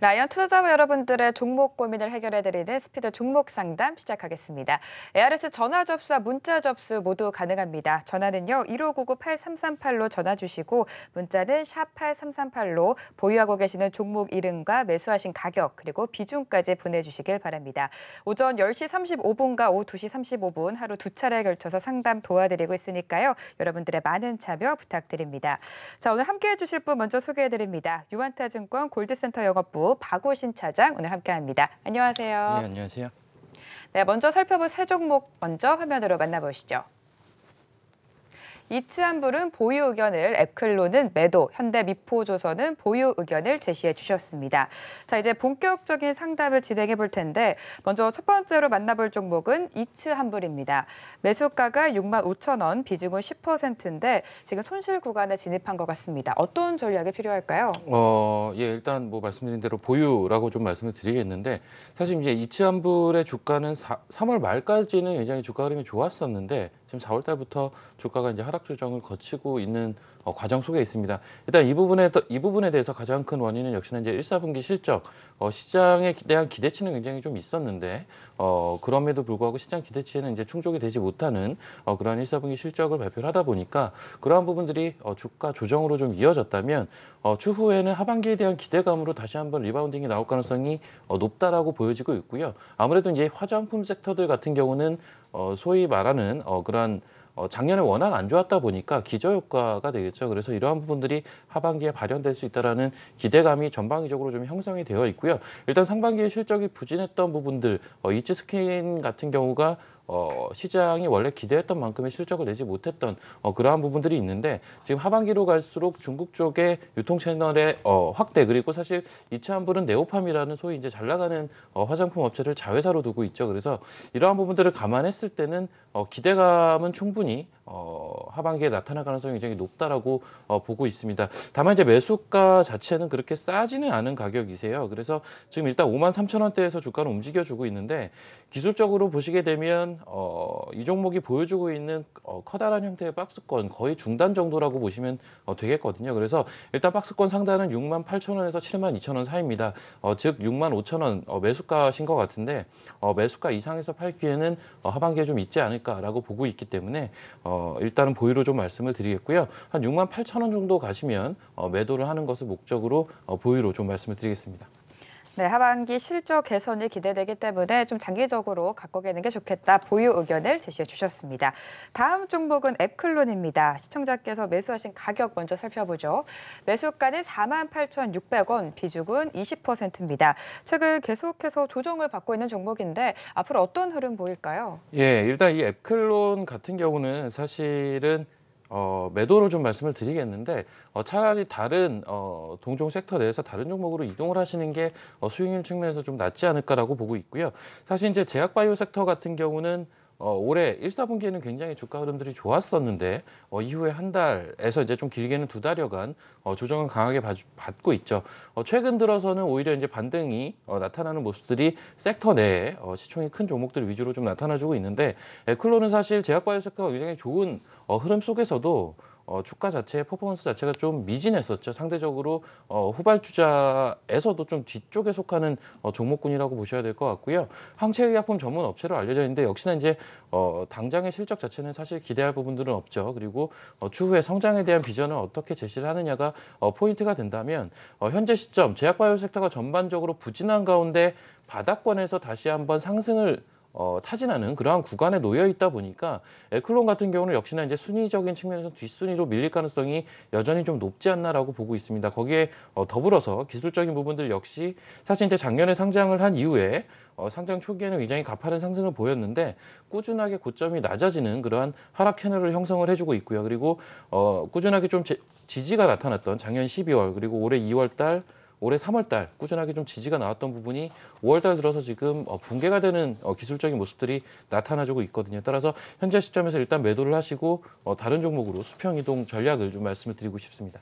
라이언 투자자 여러분들의 종목 고민을 해결해드리는 스피드 종목 상담 시작하겠습니다. ARS 전화 접수와 문자 접수 모두 가능합니다. 전화는요, 1599-8338로 전화 주시고 문자는 샵 8338로 보유하고 계시는 종목 이름과 매수하신 가격 그리고 비중까지 보내주시길 바랍니다. 오전 10시 35분과 오후 2시 35분 하루 두차례 걸쳐서 상담 도와드리고 있으니까요. 여러분들의 많은 참여 부탁드립니다. 자, 오늘 함께해 주실 분 먼저 소개해드립니다. 유한타증권 골드센터 영업부 박우신 차장 오늘 함께합니다. 안녕하세요. 네, 안녕하세요. 네, 먼저 살펴볼 세 종목 먼저 화면으로 만나보시죠. 이츠한불은 보유 의견을, 앱클로는 매도, 현대미포조선은 보유 의견을 제시해 주셨습니다. 자, 이제 본격적인 상담을 진행해 볼 텐데 먼저 첫 번째로 만나볼 종목은 이츠한불입니다. 매수가가 6만 5천 원, 비중은 10%인데 지금 손실 구간에 진입한 것 같습니다. 어떤 전략이 필요할까요? 어, 예, 일단 뭐 말씀드린 대로 보유라고 좀 말씀을 드리겠는데 사실 이제 이츠한불의 주가는 사, 3월 말까지는 굉장히 주가 흐름이 좋았었는데 지금 4월 달부터 주가가 이제 하락 조정을 거치고 있는 어, 과정 속에 있습니다. 일단 이 부분에 이 부분에 대해서 가장 큰 원인은 역시나 이제 1사분기 실적 어, 시장에 대한 기대치는 굉장히 좀 있었는데 어, 그럼에도 불구하고 시장 기대치에는 이제 충족이 되지 못하는 어, 그러한 1사분기 실적을 발표를 하다 보니까 그러한 부분들이 어, 주가 조정으로 좀 이어졌다면 어, 추후에는 하반기에 대한 기대감으로 다시 한번 리바운딩이 나올 가능성이 어, 높다라고 보여지고 있고요. 아무래도 이제 화장품 섹터들 같은 경우는 어, 소위 말하는 어, 그러한 어, 작년에 워낙 안 좋았다 보니까 기저효과가 되겠죠. 그래서 이러한 부분들이 하반기에 발현될 수 있다라는 기대감이 전방위적으로 좀 형성이 되어 있고요. 일단 상반기에 실적이 부진했던 부분들 어, 이치스케인 같은 경우가 어, 시장이 원래 기대했던 만큼의 실적을 내지 못했던 어, 그러한 부분들이 있는데 지금 하반기로 갈수록 중국 쪽의 유통 채널의 어, 확대 그리고 사실 이차 한불은 네오팜이라는 소위 이제 잘 나가는 어, 화장품 업체를 자회사로 두고 있죠. 그래서 이러한 부분들을 감안했을 때는 어, 기대감은 충분히 어, 하반기에 나타날 가능성이 굉장히 높다라고 어, 보고 있습니다. 다만 이제 매수가 자체는 그렇게 싸지는 않은 가격이세요. 그래서 지금 일단 5만 3천 원대에서 주가는 움직여주고 있는데 기술적으로 보시게 되면 어, 이 종목이 보여주고 있는 어, 커다란 형태의 박스권 거의 중단 정도라고 보시면 어, 되겠거든요. 그래서 일단 박스권 상단은 6만 8천 원에서 7만 2천 원 사이입니다. 어, 즉 6만 5천 원 어, 매수가신 것 같은데 어, 매수가 이상에서 팔기에는 어, 하반기에 좀 있지 않을까라고 보고 있기 때문에 어, 어, 일단은 보유로 좀 말씀을 드리겠고요. 한 6만 8천 원 정도 가시면 어, 매도를 하는 것을 목적으로 어, 보유로 좀 말씀을 드리겠습니다. 네, 하반기 실적 개선이 기대되기 때문에 좀 장기적으로 갖고 에는게 좋겠다 보유 의견을 제시해 주셨습니다. 다음 종목은 앱클론입니다. 시청자께서 매수하신 가격 먼저 살펴보죠. 매수가는 48,600원, 비중은 20%입니다. 최근 계속해서 조정을 받고 있는 종목인데 앞으로 어떤 흐름 보일까요? 예, 일단 이 앱클론 같은 경우는 사실은 어, 매도로 좀 말씀을 드리겠는데 어, 차라리 다른 어, 동종 섹터 내에서 다른 종목으로 이동을 하시는 게 어, 수익률 측면에서 좀 낫지 않을까라고 보고 있고요. 사실 이제 제약바이오 섹터 같은 경우는 어, 올해 1사분기에는 굉장히 주가 흐름들이 좋았었는데 어, 이후에 한 달에서 이제 좀 길게는 두 달여간 어, 조정을 강하게 봐, 받고 있죠. 어, 최근 들어서는 오히려 이제 반등이 어, 나타나는 모습들이 섹터 내에 어, 시총이 큰 종목들 위주로 좀 나타나주고 있는데 에클로는 사실 제약바이오 섹터가 굉장히 좋은 어, 흐름 속에서도 어, 주가 자체의 퍼포먼스 자체가 좀 미진했었죠. 상대적으로 어, 후발주자에서도 좀 뒤쪽에 속하는 어, 종목군이라고 보셔야 될 것 같고요. 항체의약품 전문 업체로 알려져 있는데 역시나 이제 어, 당장의 실적 자체는 사실 기대할 부분들은 없죠. 그리고 어, 추후에 성장에 대한 비전을 어떻게 제시를 하느냐가 어, 포인트가 된다면 어, 현재 시점 제약바이오 섹터가 전반적으로 부진한 가운데 바닥권에서 다시 한번 상승을 어, 타진하는 그러한 구간에 놓여 있다 보니까 에클론 같은 경우는 역시나 이제 순위적인 측면에서 뒷순위로 밀릴 가능성이 여전히 좀 높지 않나라고 보고 있습니다. 거기에 어, 더불어서 기술적인 부분들 역시 사실 이제 작년에 상장을 한 이후에 어, 상장 초기에는 굉장히 가파른 상승을 보였는데 꾸준하게 고점이 낮아지는 그러한 하락 채널을 형성을 해주고 있고요. 그리고 어, 꾸준하게 좀 제, 지지가 나타났던 작년 12월 그리고 올해 2월 달 올해 3월달 꾸준하게 좀 지지가 나왔던 부분이 5월달 들어서 지금 어, 붕괴가 되는 어, 기술적인 모습들이 나타나주고 있거든요. 따라서 현재 시점에서 일단 매도를 하시고 어, 다른 종목으로 수평 이동 전략을 좀 말씀을 드리고 싶습니다.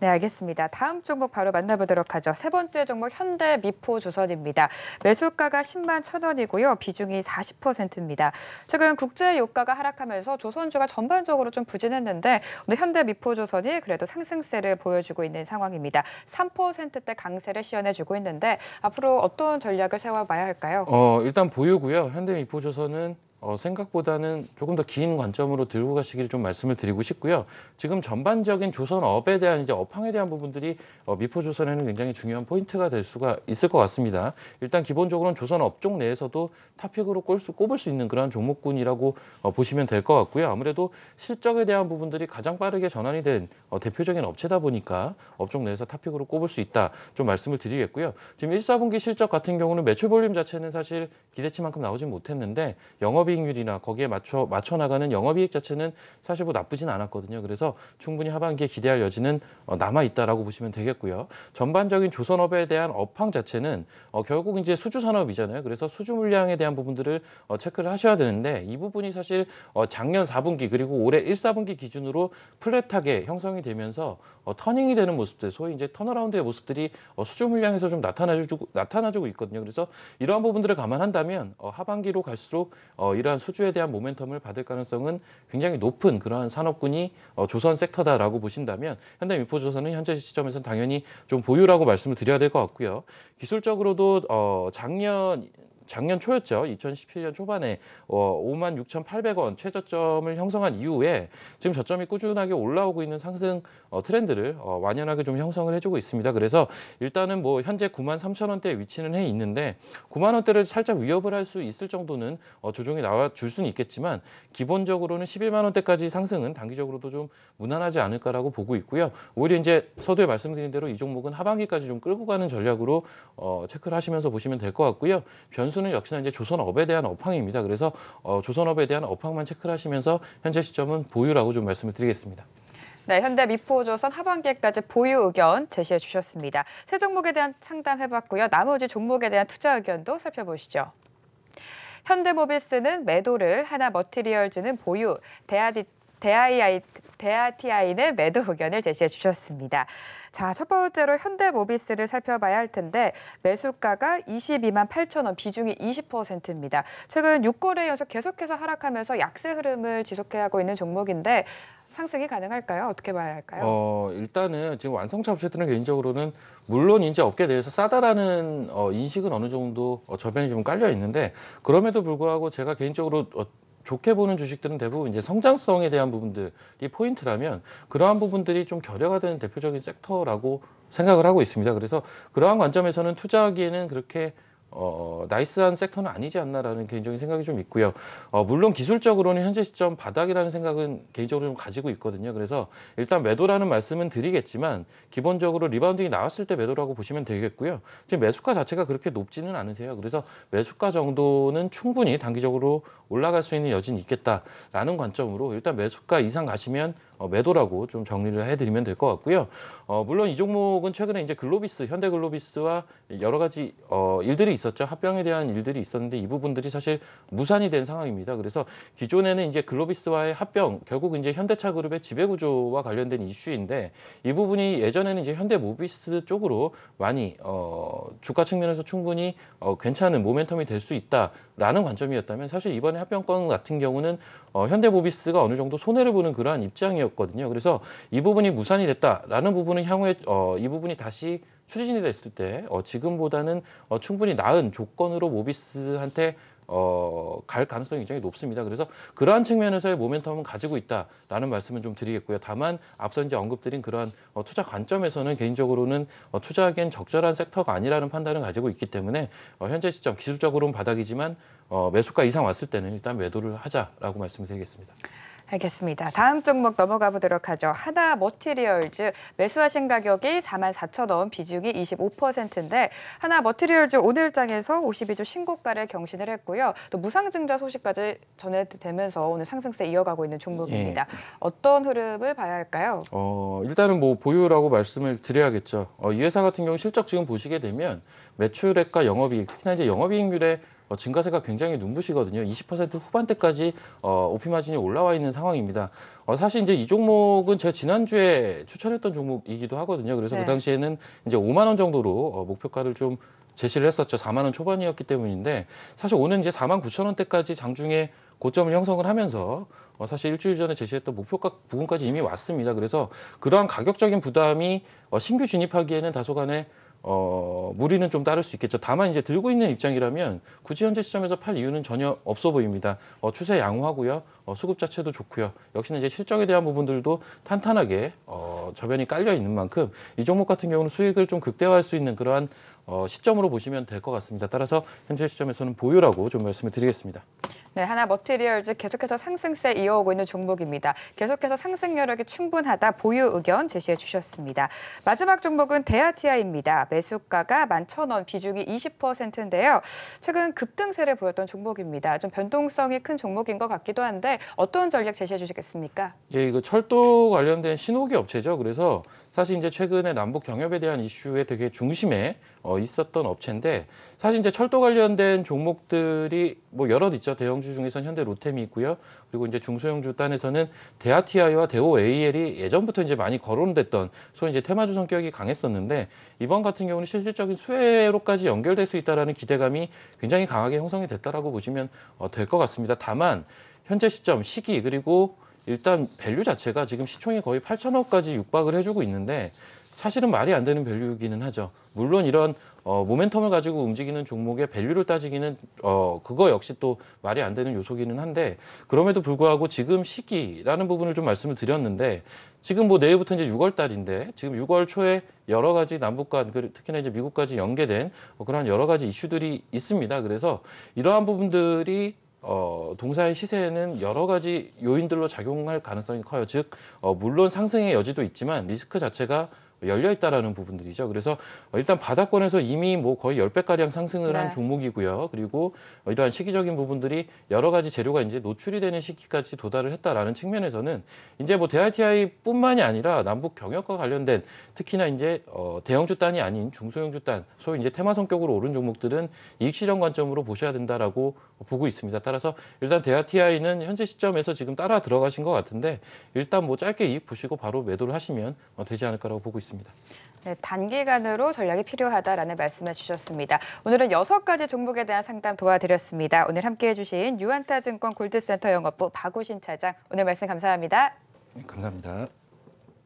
네, 알겠습니다. 다음 종목 바로 만나보도록 하죠. 세 번째 종목 현대 미포조선입니다. 매수가가 10만 천원이고요. 비중이 40%입니다. 최근 국제 유가가 하락하면서 조선주가 전반적으로 좀 부진했는데 오늘 현대 미포조선이 그래도 상승세를 보여주고 있는 상황입니다. 3%대 강세를 시연해주고 있는데 앞으로 어떤 전략을 세워봐야 할까요? 어, 일단 보유고요. 현대 미포조선은 어, 생각보다는 조금 더 긴 관점으로 들고 가시기를 좀 말씀을 드리고 싶고요. 지금 전반적인 조선업에 대한 이제 업황에 대한 부분들이 어, 미포조선에는 굉장히 중요한 포인트가 될 수가 있을 것 같습니다. 일단 기본적으로는 조선업종 내에서도 탑픽으로 수, 꼽을 수 있는 그러한 종목군이라고 어, 보시면 될 것 같고요. 아무래도 실적에 대한 부분들이 가장 빠르게 전환이 된 어, 대표적인 업체다 보니까 업종 내에서 탑픽으로 꼽을 수 있다 좀 말씀을 드리겠고요. 지금 1, 4분기 실적 같은 경우는 매출 볼륨 자체는 사실 기대치만큼 나오진 못했는데 영업 영업이익률이나 거기에 맞춰 맞춰 나가는 영업이익 자체는 사실 뭐 나쁘진 않았거든요. 그래서 충분히 하반기에 기대할 여지는 어, 남아 있다라고 보시면 되겠고요. 전반적인 조선업에 대한 업황 자체는 어, 결국 이제 수주 산업이잖아요. 그래서 수주 물량에 대한 부분들을 어, 체크를 하셔야 되는데 이 부분이 사실 어, 작년 4분기 그리고 올해 1, 4분기 기준으로 플랫하게 형성이 되면서 어, 터닝이 되는 모습들, 소위 이제 턴어라운드의 모습들이 어, 수주 물량에서 좀 나타나주고 나타나주고 있거든요. 그래서 이러한 부분들을 감안한다면 어, 하반기로 갈수록 어, 이러한 수주에 대한 모멘텀을 받을 가능성은 굉장히 높은 그러한 산업군이 어, 조선 섹터다라고 보신다면 현대미포조선은 현재 시점에서는 당연히 좀 보유라고 말씀을 드려야 될 것 같고요. 기술적으로도 어, 작년 작년 초였죠. 2017년 초반에 5만 어, 6,800원 최저점을 형성한 이후에 지금 저점이 꾸준하게 올라오고 있는 상승 어, 트렌드를 어, 완연하게 좀 형성을 해주고 있습니다. 그래서 일단은 뭐 현재 9만 3천 원대에 위치는 해 있는데 9만 원대를 살짝 위협을 할 수 있을 정도는 조정이 나와 줄 수는 있겠지만 기본적으로는 11만 원대까지 상승은 단기적으로도 좀 무난하지 않을까라고 보고 있고요. 오히려 이제 서두에 말씀드린 대로 이 종목은 하반기까지 좀 끌고 가는 전략으로 체크를 하시면서 보시면 될 것 같고요. 변수 지수는 역시나 이제 조선업에 대한 업황입니다. 그래서 어, 조선업에 대한 업황만 체크를 하시면서 현재 시점은 보유라고 좀 말씀을 드리겠습니다. 네, 현대 미포조선 하반기까지 보유 의견 제시해 주셨습니다. 세 종목에 대한 상담해봤고요. 나머지 종목에 대한 투자 의견도 살펴보시죠. 현대모비스는 매도를, 하나머티리얼즈는 보유, 대아디, 대아이아이 대아티아이는 매도 의견을 제시해 주셨습니다. 자, 첫 번째로 현대모비스를 살펴봐야 할 텐데 매수가가 22만 8천 원, 비중이 20%입니다. 최근 6거래 연속 계속해서 하락하면서 약세 흐름을 지속해하고 있는 종목인데 상승이 가능할까요? 어떻게 봐야 할까요? 어, 일단은 지금 완성차 업체들은 개인적으로는 물론 이제 업계에 대해서 싸다라는 어, 인식은 어느 정도 어, 저변이 좀 깔려 있는데 그럼에도 불구하고 제가 개인적으로 어, 좋게 보는 주식들은 대부분 이제 성장성에 대한 부분들이 포인트라면 그러한 부분들이 좀 결여가 되는 대표적인 섹터라고 생각을 하고 있습니다. 그래서 그러한 관점에서는 투자하기에는 그렇게 어, 나이스한 섹터는 아니지 않나라는 개인적인 생각이 좀 있고요. 어, 물론 기술적으로는 현재 시점 바닥이라는 생각은 개인적으로 좀 가지고 있거든요. 그래서 일단 매도라는 말씀은 드리겠지만 기본적으로 리바운딩이 나왔을 때 매도라고 보시면 되겠고요. 지금 매수가 자체가 그렇게 높지는 않으세요. 그래서 매수가 정도는 충분히 단기적으로 올라갈 수 있는 여지는 있겠다라는 관점으로 일단 매수가 이상 가시면 어, 매도라고 좀 정리를 해드리면 될 것 같고요. 어, 물론 이 종목은 최근에 이제 글로비스, 현대글로비스와 여러 가지 어, 일들이 있었죠. 합병에 대한 일들이 있었는데 이 부분들이 사실 무산이 된 상황입니다. 그래서 기존에는 이제 글로비스와의 합병, 결국 이제 현대차 그룹의 지배구조와 관련된 이슈인데 이 부분이 예전에는 이제 현대모비스 쪽으로 많이 어, 주가 측면에서 충분히 어, 괜찮은 모멘텀이 될 수 있다라는 관점이었다면 사실 이번에 합병권 같은 경우는 어, 현대모비스가 어느 정도 손해를 보는 그러한 입장이었. 문제였거든요. 그래서 이 부분이 무산이 됐다라는 부분은 향후에 어, 이 부분이 다시 추진이 됐을 때 어, 지금보다는 어, 충분히 나은 조건으로 모비스한테 어, 갈 가능성이 굉장히 높습니다. 그래서 그러한 측면에서의 모멘텀은 가지고 있다라는 말씀을 좀 드리겠고요. 다만 앞서 이제 언급드린 그러한 어, 투자 관점에서는 개인적으로는 어, 투자하기엔 적절한 섹터가 아니라는 판단을 가지고 있기 때문에 어, 현재 시점 기술적으로는 바닥이지만 어, 매수가 이상 왔을 때는 일단 매도를 하자라고 말씀드리겠습니다. 알겠습니다. 다음 종목 넘어가 보도록 하죠. 하나 머티리얼즈 매수하신 가격이 4만 4천 원, 비중이 25%인데 하나 머티리얼즈 오늘장에서 52주 신고가를 경신을 했고요. 또 무상증자 소식까지 전해되면서 오늘 상승세 이어가고 있는 종목입니다. 예. 어떤 흐름을 봐야 할까요? 어, 일단은 뭐 보유라고 말씀을 드려야겠죠. 어, 이 회사 같은 경우 실적 지금 보시게 되면 매출액과 영업이익, 특히나 이제 영업이익률에 어, 증가세가 굉장히 눈부시거든요. 20% 후반대까지 어, 오피 마진이 올라와 있는 상황입니다. 어, 사실 이제 이 종목은 제가 지난주에 추천했던 종목이기도 하거든요. 그래서 그 네. 그 당시에는 이제 5만 원 정도로 어, 목표가를 좀 제시를 했었죠. 4만 원 초반이었기 때문인데 사실 오늘 이제 4만 9천 원대까지 장중에 고점을 형성을 하면서 어, 사실 일주일 전에 제시했던 목표가 부분까지 이미 왔습니다. 그래서 그러한 가격적인 부담이 어, 신규 진입하기에는 다소간의 어, 무리는 좀 따를 수 있겠죠. 다만 이제 들고 있는 입장이라면 굳이 현재 시점에서 팔 이유는 전혀 없어 보입니다. 어, 추세 양호하고요. 어, 수급 자체도 좋고요. 역시나 이제 실적에 대한 부분들도 탄탄하게 어, 저변이 깔려 있는 만큼 이 종목 같은 경우는 수익을 좀 극대화할 수 있는 그러한 어, 시점으로 보시면 될 것 같습니다. 따라서 현재 시점에서는 보유라고 좀 말씀을 드리겠습니다. 네, 하나 머티리얼즈 계속해서 상승세 이어오고 있는 종목입니다. 계속해서 상승 여력이 충분하다 보유 의견 제시해 주셨습니다. 마지막 종목은 대아티아입니다. 매수가가 11,000원, 비중이 20%인데요. 최근 급등세를 보였던 종목입니다. 좀 변동성이 큰 종목인 것 같기도 한데 어떤 전략 제시해 주시겠습니까? 예, 이거 철도 관련된 신호기 업체죠. 그래서 사실 이제 최근에 남북 경협에 대한 이슈에 되게 중심에 어, 있었던 업체인데 사실 이제 철도 관련된 종목들이 뭐 여럿 있죠. 대형주 중에선 현대 로템이 있고요. 그리고 이제 중소형주 단에서는 대아티아이와 대오에이엘이 예전부터 이제 많이 거론됐던 소위 이제 테마주 성격이 강했었는데 이번 같은 경우는 실질적인 수혜로까지 연결될 수 있다라는 기대감이 굉장히 강하게 형성이 됐다라고 보시면 어, 될것 같습니다. 다만 현재 시점, 시기 그리고 일단 밸류 자체가 지금 시총이 거의 8천억까지 육박을 해주고 있는데 사실은 말이 안 되는 밸류이기는 하죠. 물론 이런 어, 모멘텀을 가지고 움직이는 종목의 밸류를 따지기는 어, 그거 역시 또 말이 안 되는 요소기는 한데 그럼에도 불구하고 지금 시기라는 부분을 좀 말씀을 드렸는데 지금 뭐 내일부터 이제 6월 달인데 지금 6월 초에 여러 가지 남북 간 그 특히나 이제 미국까지 연계된 뭐 그러한 여러 가지 이슈들이 있습니다. 그래서 이러한 부분들이 어, 동사의 시세는 여러 가지 요인들로 작용할 가능성이 커요. 즉, 어, 물론 상승의 여지도 있지만 리스크 자체가 열려 있다라는 부분들이죠. 그래서 일단 바닥권에서 이미 뭐 거의 1 0배 가량 상승을 네. 한 종목이고요. 그리고 이러한 시기적인 부분들이 여러 가지 재료가 이제 노출이 되는 시기까지 도달을 했다라는 측면에서는 이제 뭐 대ITI뿐만이 아니라 남북 경협과 관련된 특히나 이제 어 대형 주단이 아닌 중소형 주단 소위 이제 테마 성격으로 오른 종목들은 이익 실현 관점으로 보셔야 된다라고 보고 있습니다. 따라서 일단 대ITI는 현재 시점에서 지금 따라 들어가신 것 같은데 일단 뭐 짧게 이익 보시고 바로 매도를 하시면 어, 되지 않을까라고 보고 있습니다. 있습니다. 네, 단기간으로 전략이 필요하다라는 말씀해 주셨습니다. 오늘은 여섯 가지 종목에 대한 상담 도와드렸습니다. 오늘 함께해 주신 유한타증권 골드센터 영업부 박우신 차장, 오늘 말씀 감사합니다. 네, 감사합니다.